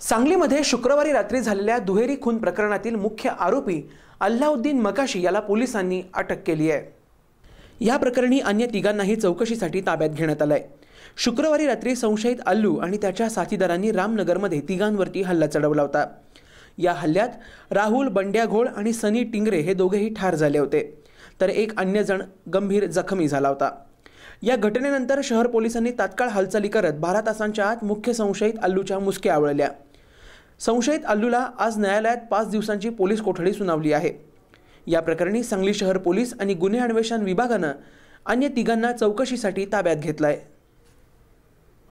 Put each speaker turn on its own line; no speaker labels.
सांगलीमध्ये शुक्रवारी रात्री झालेल्या दुहेरी खून प्रकरणातील मुख्य आरोपी अल्लाउद्दीन मकाशी याला पोलिसांनी अटक केली आहे या प्रकरणी अन्य तिघांनाही चौकशीसाठी ताब्यात घेण्यात आलंय शुक्रवारी रात्री संशयित अल्लू आणि त्याच्या साथीदारांनी रामनगरमध्ये तिघांवरती हल्ला चढवला होता या हल्ल्यात राहुल बंड्याघोळ आणि सनी टिंगरे हे दोघेही ठार झाले होते तर एक अन्य जण गंभीर जखमी झाला होता या घटनेनंतर शहर पोलिसांनी तात्काळ हालचाली करत बारा तासांच्या आत मुख्य संशयित अल्लूच्या मुसक्या आवळल्या संशयित अल्लूला आज न्यायालयात पाच दिवसांची पोलीस कोठडी सुनावली आहे या प्रकरणी सांगली शहर पोलीस आणि गुन्हे अन्वेषण विभागानं अन्य तिघांना चौकशीसाठी ताब्यात घेतलं आहे